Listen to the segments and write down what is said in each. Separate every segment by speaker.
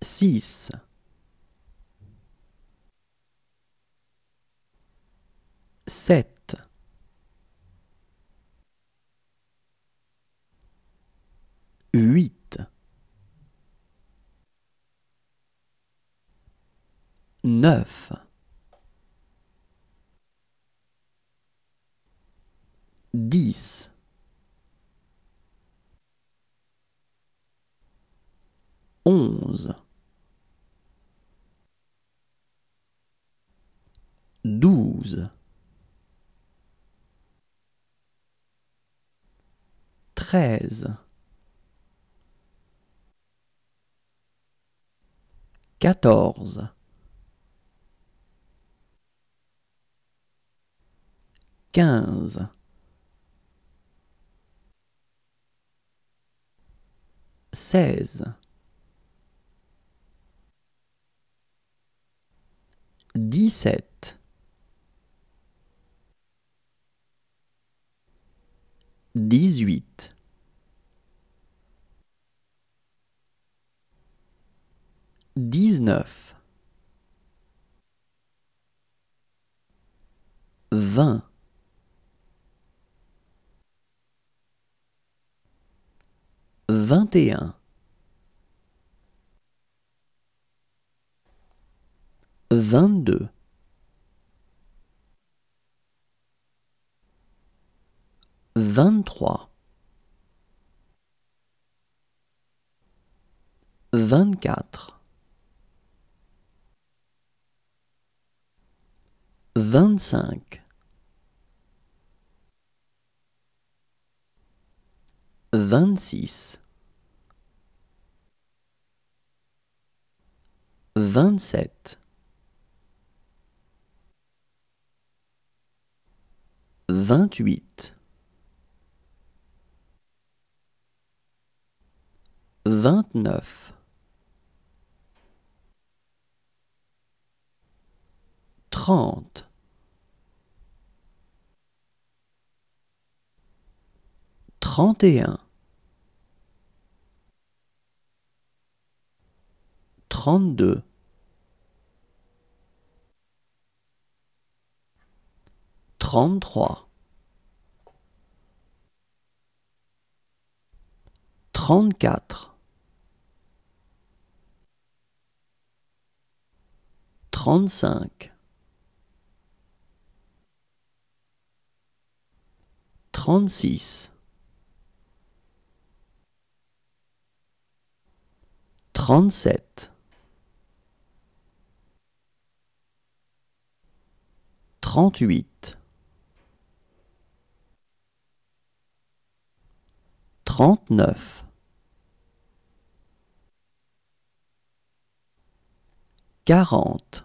Speaker 1: 6 7 8 9 10 11 12 13 14 15 16 17 18 19 20 21 22 23 24 25 26 27 28 29. 30. 31. 32. 33. 34. Trente-cinq. Trente-six. Trente-sept. Trente-huit. Trente-neuf. quarante.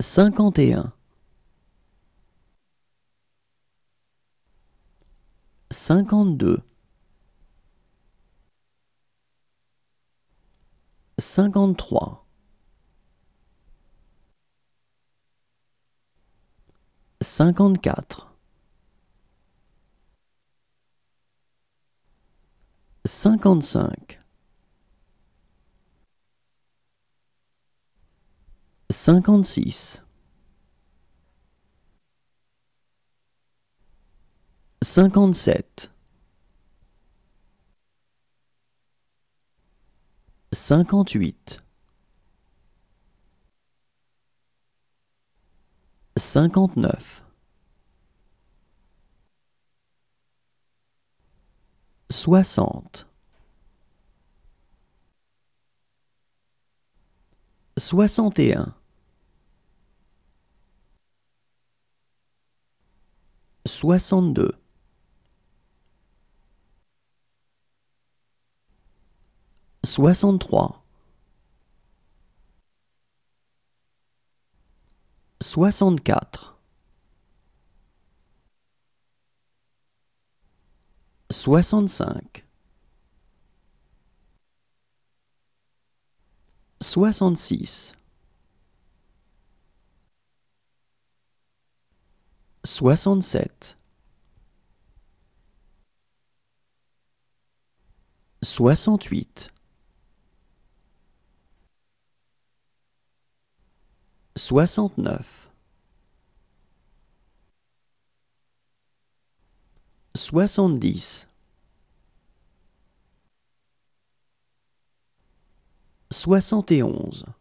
Speaker 1: 51 52 53 54 55 56 57 58 59 60 61 62 63 64 65 66 67 68 69 70 71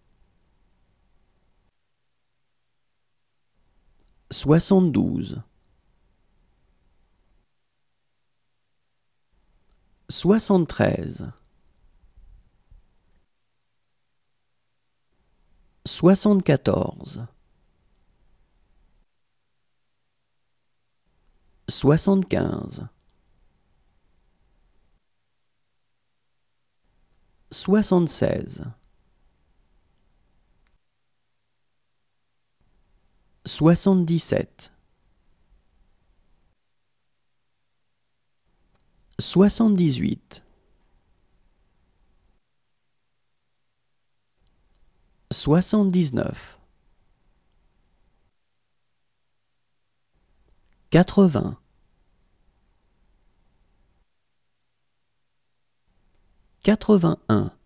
Speaker 1: 72 73 74 75 76 77 78 79 80 81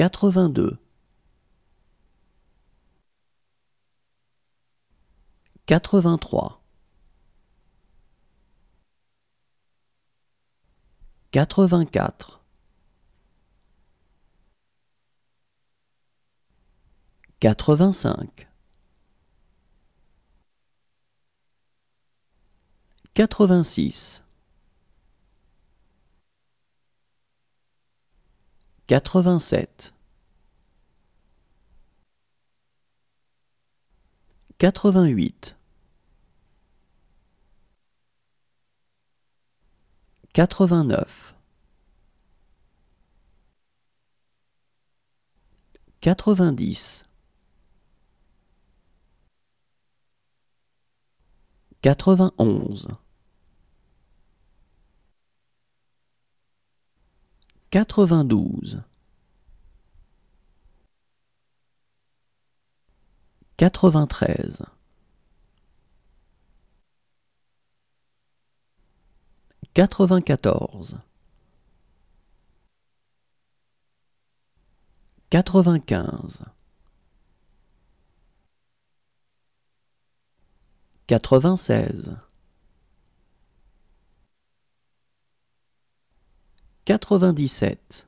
Speaker 1: 82 83 84 85 86 87 88 89 90 91 92 93 94 95 96 97